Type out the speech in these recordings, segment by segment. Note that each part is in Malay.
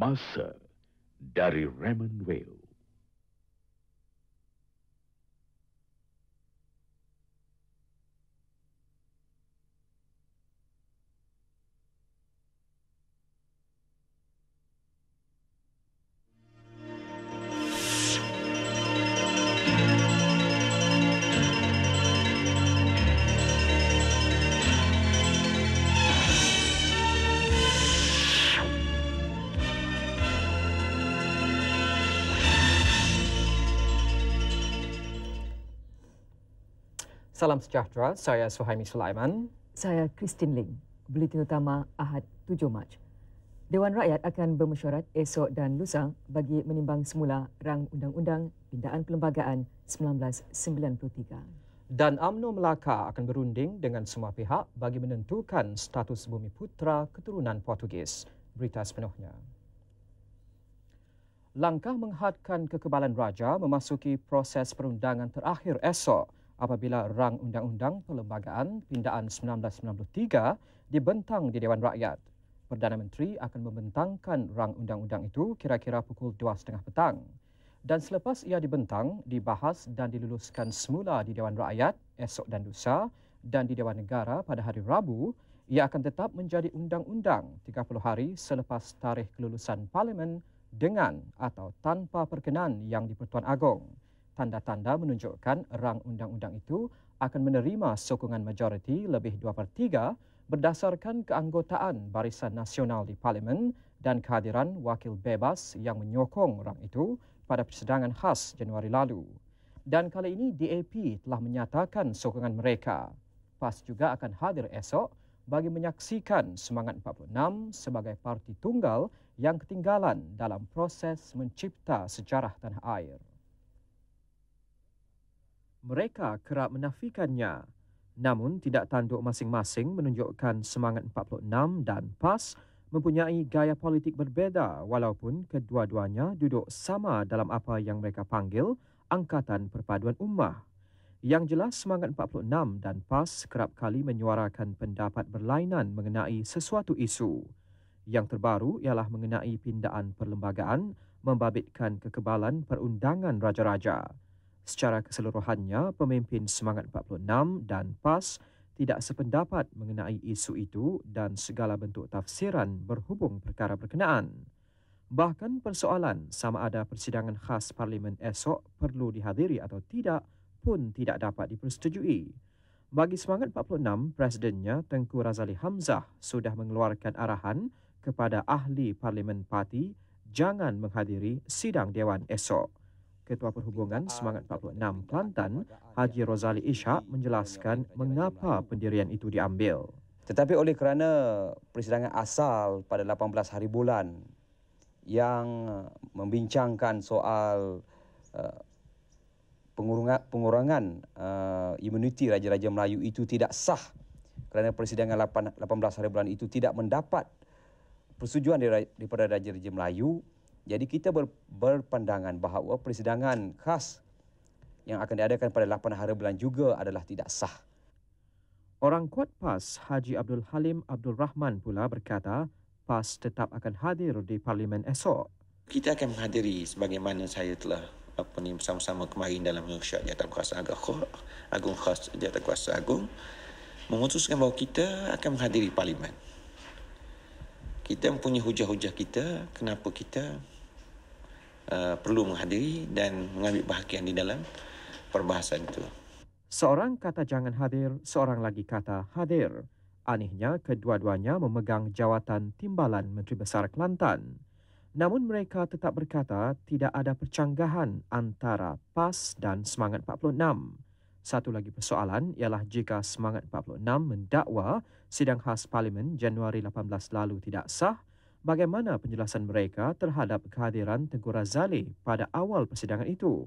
Masa dari Raymond Whale. Salam sejahtera. Saya Suhaimi Sulaiman. Saya Christine Ling. Buletin utama Ahad 7 Mac. Dewan Rakyat akan bermesyuarat esok dan lusa bagi menimbang semula rang undang-undang pindaan perlembagaan 1993. Dan AMNO Melaka akan berunding dengan semua pihak bagi menentukan status bumi putra keturunan Portugis. Berita sepenuhnya. Langkah menghadkan kekebalan raja memasuki proses perundangan terakhir esok apabila rang undang-undang perlembagaan pindaan 1993 dibentang di Dewan Rakyat. Perdana Menteri akan membentangkan rang undang-undang itu kira-kira pukul 2.30 petang. Dan selepas ia dibentang, dibahas dan diluluskan semula di Dewan Rakyat esok dan lusa dan di Dewan Negara pada hari Rabu, ia akan tetap menjadi undang-undang 30 hari selepas tarikh kelulusan Parlimen dengan atau tanpa perkenan yang di-Pertuan Agong tanda-tanda menunjukkan rang undang-undang itu akan menerima sokongan majoriti lebih dua per 3 berdasarkan keanggotaan Barisan Nasional di Parlimen dan kehadiran wakil bebas yang menyokong rang itu pada persidangan khas Januari lalu. Dan kali ini DAP telah menyatakan sokongan mereka. PAS juga akan hadir esok bagi menyaksikan Semangat 46 sebagai parti tunggal yang ketinggalan dalam proses mencipta sejarah tanah air mereka kerap menafikannya. Namun tidak tanduk masing-masing menunjukkan semangat 46 dan PAS mempunyai gaya politik berbeza walaupun kedua-duanya duduk sama dalam apa yang mereka panggil Angkatan Perpaduan Ummah. Yang jelas semangat 46 dan PAS kerap kali menyuarakan pendapat berlainan mengenai sesuatu isu. Yang terbaru ialah mengenai pindaan perlembagaan membabitkan kekebalan perundangan raja-raja. Secara keseluruhannya, pemimpin Semangat 46 dan PAS tidak sependapat mengenai isu itu dan segala bentuk tafsiran berhubung perkara berkenaan. Bahkan persoalan sama ada persidangan khas parlimen esok perlu dihadiri atau tidak pun tidak dapat dipersetujui. Bagi Semangat 46, presidennya Tengku Razali Hamzah sudah mengeluarkan arahan kepada ahli parlimen parti jangan menghadiri sidang dewan esok. Ketua Perhubungan ah, Semangat 46 Kelantan, Haji Rozali Ishak menjelaskan mengapa pendirian itu diambil. Tetapi oleh kerana persidangan asal pada 18 hari bulan yang uh, membincangkan soal uh, pengurangan, pengurangan uh, imuniti Raja-Raja Melayu itu tidak sah kerana persidangan 18 hari bulan itu tidak mendapat persetujuan daripada Raja-Raja Melayu jadi kita ber, berpandangan bahawa persidangan khas yang akan diadakan pada 8 hari bulan juga adalah tidak sah. Orang kuat PAS Haji Abdul Halim Abdul Rahman pula berkata PAS tetap akan hadir di Parlimen esok. Kita akan menghadiri sebagaimana saya telah apa ni sama-sama kemarin dalam workshop Jatuh Kuasa Agak Agung Khas Jatuh Kuasa Agung mengutuskan bahawa kita akan menghadiri Parlimen kita mempunyai hujah-hujah kita kenapa kita uh, perlu menghadiri dan mengambil bahagian di dalam perbahasan itu. Seorang kata jangan hadir, seorang lagi kata hadir. Anehnya kedua-duanya memegang jawatan timbalan Menteri Besar Kelantan. Namun mereka tetap berkata tidak ada percanggahan antara PAS dan Semangat 46. Satu lagi persoalan ialah jika Semangat 46 mendakwa sidang khas Parlimen Januari 18 lalu tidak sah, bagaimana penjelasan mereka terhadap kehadiran Tengku Razali pada awal persidangan itu?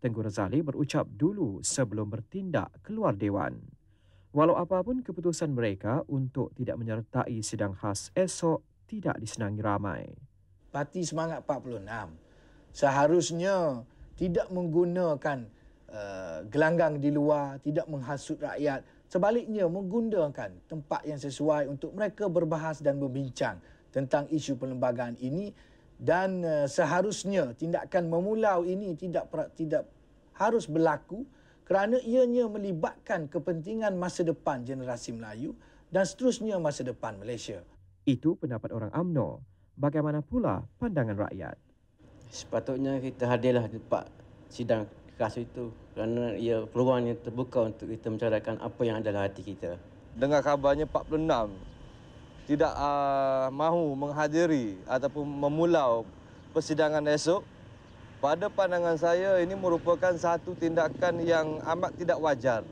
Tengku Razali berucap dulu sebelum bertindak keluar Dewan. Walau apapun keputusan mereka untuk tidak menyertai sidang khas esok tidak disenangi ramai. Parti Semangat 46 seharusnya tidak menggunakan Eh, gelanggang di luar, tidak menghasut rakyat. Sebaliknya, menggunakan tempat yang sesuai untuk mereka berbahas dan berbincang tentang isu perlembagaan ini dan uh, seharusnya tindakan memulau ini tidak tidak harus berlaku kerana ianya melibatkan kepentingan masa depan generasi Melayu dan seterusnya masa depan Malaysia. Itu pendapat orang AMNO. Bagaimana pula pandangan rakyat? Sepatutnya kita hadirlah di tempat sidang kasih itu kerana ia peluang yang terbuka untuk kita mencerahkan apa yang ada dalam hati kita. Dengar khabarnya 46 tidak uh, mahu menghadiri ataupun memulau persidangan esok. Pada pandangan saya ini merupakan satu tindakan yang amat tidak wajar.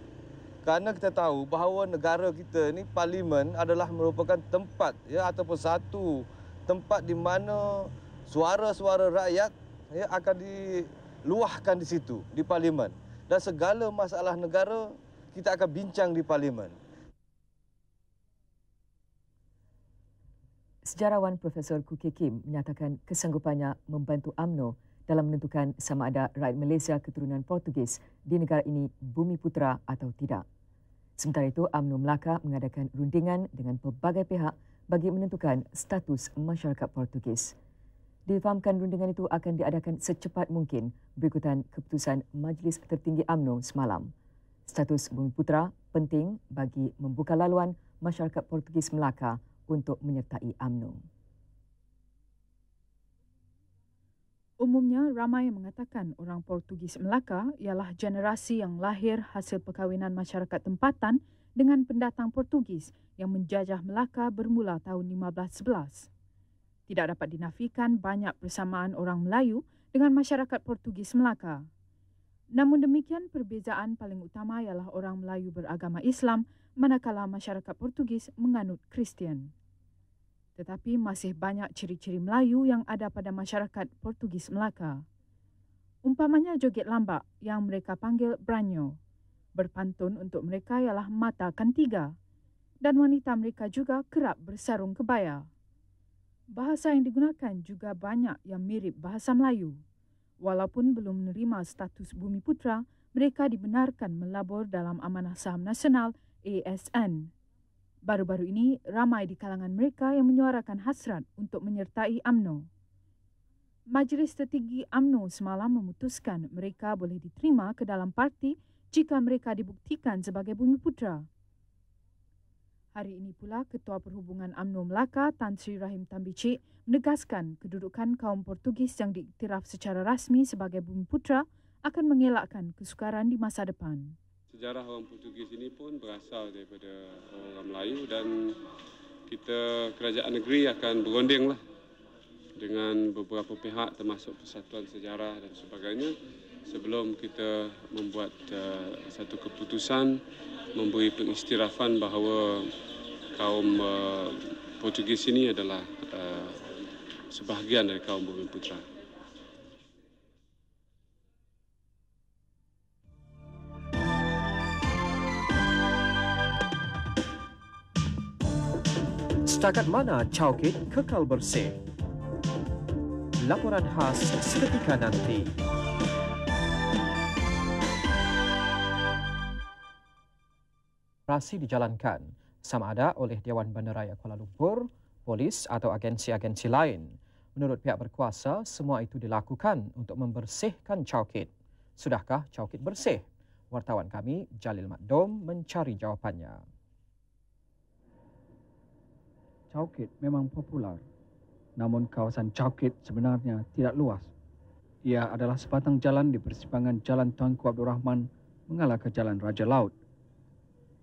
Kerana kita tahu bahawa negara kita ini parlimen adalah merupakan tempat ya ataupun satu tempat di mana suara-suara rakyat ya akan di luahkan di situ, di parlimen. Dan segala masalah negara, kita akan bincang di parlimen. Sejarawan Profesor Kuki Kim menyatakan kesanggupannya membantu AMNO dalam menentukan sama ada rakyat Malaysia keturunan Portugis di negara ini bumi putera atau tidak. Sementara itu, AMNO Melaka mengadakan rundingan dengan pelbagai pihak bagi menentukan status masyarakat Portugis difahamkan rundingan itu akan diadakan secepat mungkin berikutan keputusan Majlis Tertinggi AMNO semalam. Status Bumi Putra penting bagi membuka laluan masyarakat Portugis Melaka untuk menyertai AMNO. Umumnya, ramai mengatakan orang Portugis Melaka ialah generasi yang lahir hasil perkahwinan masyarakat tempatan dengan pendatang Portugis yang menjajah Melaka bermula tahun 1511 tidak dapat dinafikan banyak persamaan orang Melayu dengan masyarakat Portugis Melaka. Namun demikian, perbezaan paling utama ialah orang Melayu beragama Islam manakala masyarakat Portugis menganut Kristian. Tetapi masih banyak ciri-ciri Melayu yang ada pada masyarakat Portugis Melaka. Umpamanya joget lambak yang mereka panggil Branyo. Berpantun untuk mereka ialah mata kantiga. Dan wanita mereka juga kerap bersarung kebaya bahasa yang digunakan juga banyak yang mirip bahasa Melayu. Walaupun belum menerima status bumi putra, mereka dibenarkan melabur dalam Amanah Saham Nasional ASN. Baru-baru ini, ramai di kalangan mereka yang menyuarakan hasrat untuk menyertai AMNO. Majlis Tertinggi AMNO semalam memutuskan mereka boleh diterima ke dalam parti jika mereka dibuktikan sebagai bumi putra. Hari ini pula Ketua Perhubungan UMNO Melaka Tan Sri Rahim Tambici Cik menegaskan kedudukan kaum Portugis yang diiktiraf secara rasmi sebagai bumi putra akan mengelakkan kesukaran di masa depan. Sejarah orang Portugis ini pun berasal daripada orang Melayu dan kita kerajaan negeri akan berondinglah dengan beberapa pihak termasuk persatuan sejarah dan sebagainya sebelum kita membuat uh, satu keputusan memberi pengistirafan bahawa kaum uh, Portugis ini adalah uh, sebahagian dari kaum Bumi Putra. Setakat mana Chowkit kekal bersih? Laporan khas seketika nanti. operasi dijalankan sama ada oleh Dewan Bandaraya Kuala Lumpur, polis atau agensi-agensi lain. Menurut pihak berkuasa, semua itu dilakukan untuk membersihkan Chowkit. Sudahkah Chowkit bersih? Wartawan kami, Jalil Makdom, mencari jawapannya. Chowkit memang popular. Namun kawasan Chowkit sebenarnya tidak luas. Ia adalah sebatang jalan di persimpangan Jalan Tuanku Abdul Rahman mengalah ke Jalan Raja Laut.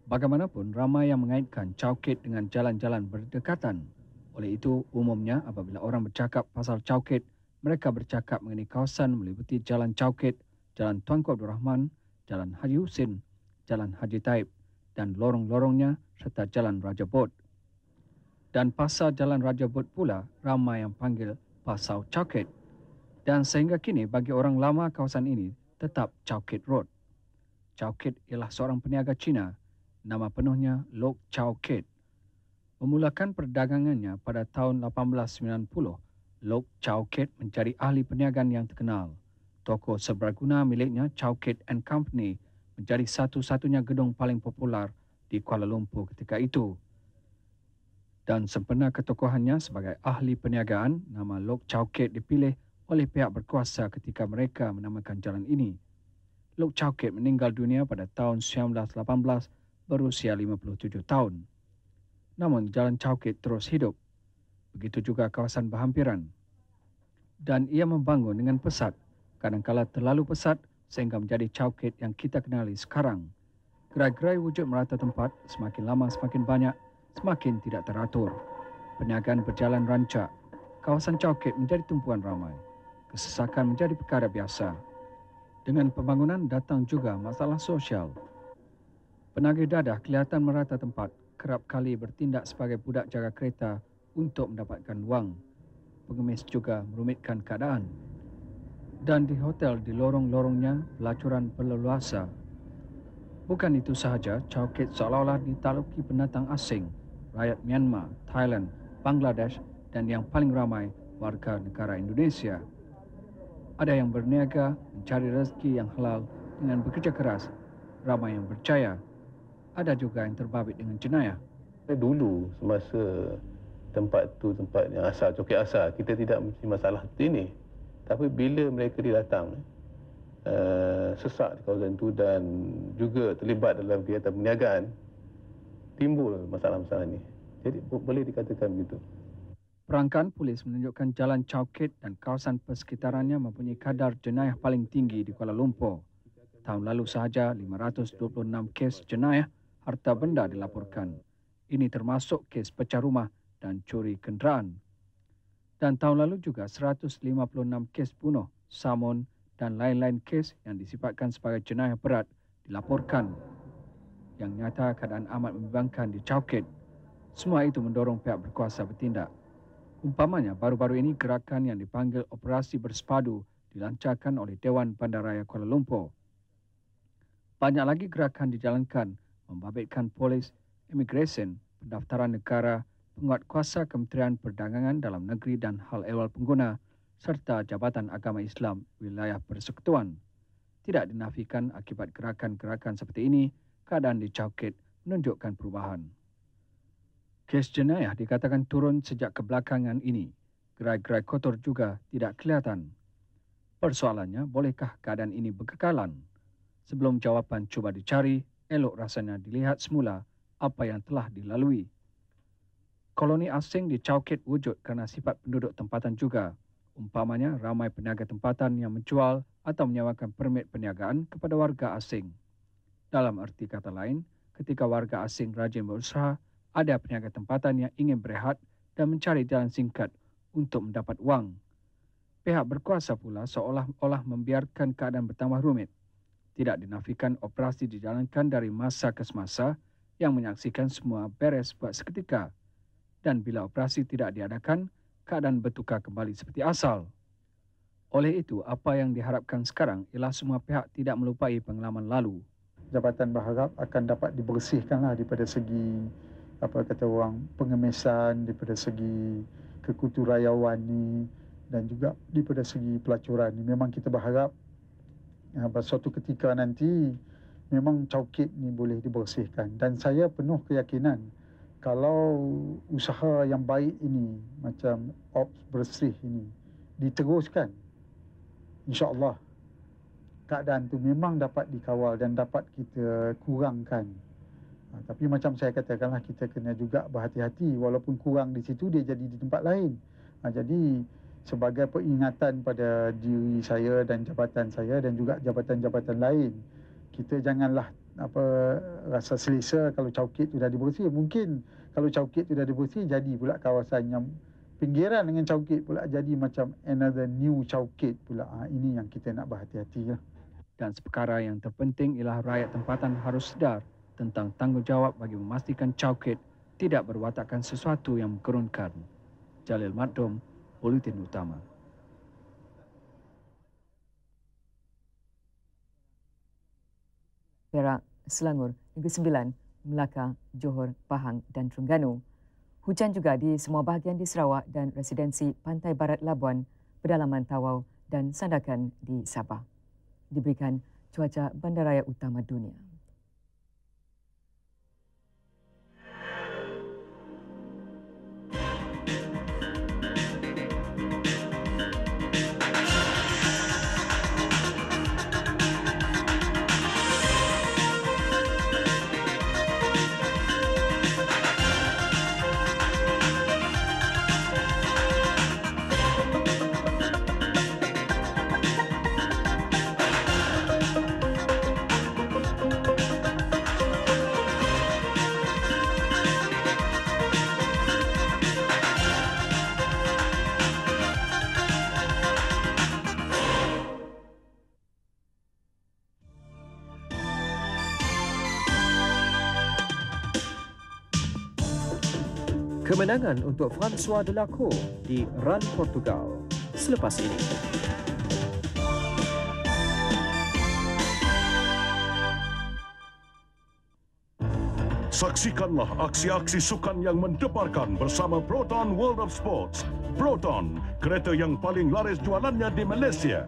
Bagaimanapun, ramai yang mengaitkan cawkit dengan jalan-jalan berdekatan. Oleh itu, umumnya apabila orang bercakap pasal cawkit, mereka bercakap mengenai kawasan meliputi Jalan Cawkit, Jalan Tuanku Abdul Rahman, Jalan Haji Husin, Jalan Haji Taib dan lorong-lorongnya serta Jalan Raja Bot. Dan pasal Jalan Raja Bot pula ramai yang panggil Pasau Cawkit. Dan sehingga kini bagi orang lama kawasan ini tetap Cawkit Road. Cawkit ialah seorang peniaga Cina nama penuhnya Lok Chow Kit. Memulakan perdagangannya pada tahun 1890, Lok Chow Kit mencari ahli perniagaan yang terkenal. Toko seberaguna miliknya Chow Kit and Company menjadi satu-satunya gedung paling popular di Kuala Lumpur ketika itu. Dan sempena ketokohannya sebagai ahli perniagaan, nama Lok Chow Kit dipilih oleh pihak berkuasa ketika mereka menamakan jalan ini. Lok Chow Kit meninggal dunia pada tahun 1918 berusia 57 tahun. Namun jalan Chowkit terus hidup. Begitu juga kawasan berhampiran. Dan ia membangun dengan pesat, kadangkala terlalu pesat sehingga menjadi Chowkit yang kita kenali sekarang. Gerai-gerai wujud merata tempat semakin lama semakin banyak, semakin tidak teratur. Perniagaan berjalan rancak. Kawasan Chowkit menjadi tumpuan ramai. Kesesakan menjadi perkara biasa. Dengan pembangunan datang juga masalah sosial. Penagih dadah kelihatan merata tempat, kerap kali bertindak sebagai budak jaga kereta untuk mendapatkan wang. Pengemis juga merumitkan keadaan. Dan di hotel di lorong-lorongnya, pelacuran berleluasa Bukan itu sahaja, Chowkit seolah-olah ditaluki penatang asing, rakyat Myanmar, Thailand, Bangladesh dan yang paling ramai warga negara Indonesia. Ada yang berniaga mencari rezeki yang halal dengan bekerja keras, ramai yang percaya ada juga yang terbabit dengan jenayah. Dulu semasa tempat tu tempat yang asal, coket asal, kita tidak mesti masalah seperti ini. Tapi bila mereka didatang, uh, sesak di kawasan itu dan juga terlibat dalam kegiatan perniagaan, timbul masalah-masalah ini. Jadi boleh dikatakan begitu. Perangkan polis menunjukkan jalan Chowkit dan kawasan persekitarannya mempunyai kadar jenayah paling tinggi di Kuala Lumpur. Tahun lalu sahaja, 526 kes jenayah harta benda dilaporkan. Ini termasuk kes pecah rumah dan curi kenderaan. Dan tahun lalu juga 156 kes bunuh, samun dan lain-lain kes yang disifatkan sebagai jenayah berat dilaporkan. Yang nyata keadaan amat membangkan di Chowkit. Semua itu mendorong pihak berkuasa bertindak. Umpamanya baru-baru ini gerakan yang dipanggil Operasi Bersepadu dilancarkan oleh Dewan Bandaraya Kuala Lumpur. Banyak lagi gerakan dijalankan membabitkan polis, imigresen, pendaftaran negara, penguat kuasa Kementerian Perdagangan Dalam Negeri dan Hal Ehwal Pengguna serta Jabatan Agama Islam Wilayah Persekutuan. Tidak dinafikan akibat gerakan-gerakan seperti ini, keadaan di Chowkit menunjukkan perubahan. Kes jenayah dikatakan turun sejak kebelakangan ini. Gerai-gerai kotor juga tidak kelihatan. Persoalannya, bolehkah keadaan ini berkekalan? Sebelum jawapan cuba dicari, elok rasanya dilihat semula apa yang telah dilalui. Koloni asing di Chowkit wujud kerana sifat penduduk tempatan juga. Umpamanya ramai peniaga tempatan yang menjual atau menyewakan permit perniagaan kepada warga asing. Dalam erti kata lain, ketika warga asing rajin berusaha, ada peniaga tempatan yang ingin berehat dan mencari jalan singkat untuk mendapat wang. Pihak berkuasa pula seolah-olah membiarkan keadaan bertambah rumit tidak dinafikan operasi dijalankan dari masa ke semasa yang menyaksikan semua beres buat seketika. Dan bila operasi tidak diadakan, keadaan bertukar kembali seperti asal. Oleh itu, apa yang diharapkan sekarang ialah semua pihak tidak melupai pengalaman lalu. Jabatan berharap akan dapat dibersihkanlah daripada segi apa kata orang pengemesan daripada segi kekutu kekuturayawan ni dan juga daripada segi pelacuran ni memang kita berharap ya, pada suatu ketika nanti memang caukit ini boleh dibersihkan dan saya penuh keyakinan kalau usaha yang baik ini macam ops bersih ini diteruskan insyaallah keadaan tu memang dapat dikawal dan dapat kita kurangkan ha, tapi macam saya katakanlah kita kena juga berhati-hati walaupun kurang di situ dia jadi di tempat lain ha, jadi sebagai peringatan pada diri saya dan jabatan saya dan juga jabatan-jabatan lain kita janganlah apa rasa selesa kalau caukit sudah dibersih mungkin kalau caukit sudah dibersih jadi pula kawasan yang pinggiran dengan caukit pula jadi macam another new caukit pula ha, ini yang kita nak berhati-hati lah. dan perkara yang terpenting ialah rakyat tempatan harus sedar tentang tanggungjawab bagi memastikan caukit tidak berwatakkan sesuatu yang menggerunkan Jalil Madom politin utama. Perak, Selangor, Negeri Sembilan, Melaka, Johor, Pahang dan Terengganu. Hujan juga di semua bahagian di Sarawak dan residensi Pantai Barat Labuan, pedalaman Tawau dan Sandakan di Sabah. Diberikan cuaca bandaraya utama dunia. kemenangan untuk François Delacour di Run Portugal selepas ini. Saksikanlah aksi-aksi sukan yang mendebarkan bersama Proton World of Sports. Proton, kereta yang paling laris jualannya di Malaysia.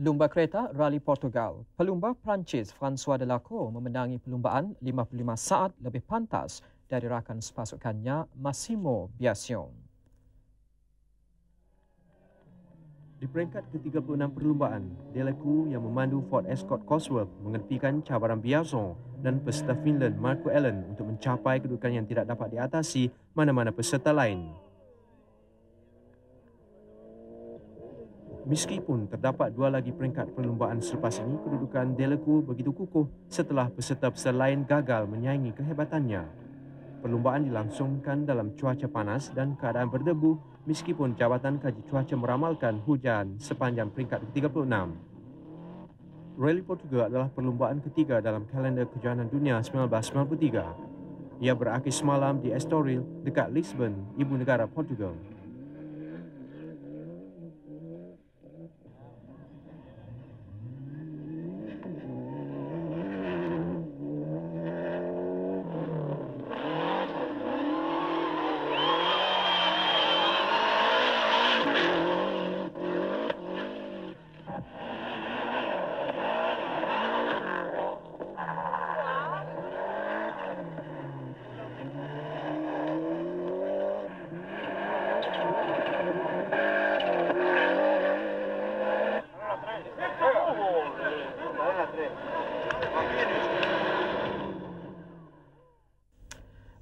Lumba kereta Rally Portugal. Pelumba Perancis François Delacour memenangi perlumbaan 55 saat lebih pantas dari rakan sepasukannya Massimo Biasion. Di peringkat ke-36 perlumbaan, Deleku yang memandu Ford Escort Cosworth mengertikan cabaran Biazon dan peserta Finland Marco Allen untuk mencapai kedudukan yang tidak dapat diatasi mana-mana peserta lain. Meskipun terdapat dua lagi peringkat perlumbaan selepas ini, kedudukan Deleku begitu kukuh setelah peserta-peserta lain gagal menyaingi kehebatannya. Perlumbaan dilangsungkan dalam cuaca panas dan keadaan berdebu meskipun Jabatan Kaji Cuaca meramalkan hujan sepanjang peringkat ke-36. Rally Portugal adalah perlumbaan ketiga dalam kalender kejohanan dunia 1993. Ia berakhir semalam di Estoril dekat Lisbon, ibu negara Portugal.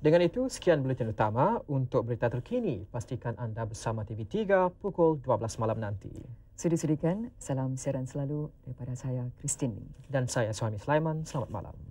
Dengan itu, sekian bulletin utama untuk berita terkini. Pastikan anda bersama TV3 pukul 12 malam nanti. Sudi-sudikan, salam siaran selalu daripada saya, Christine. Dan saya, Suami Sulaiman. Selamat malam.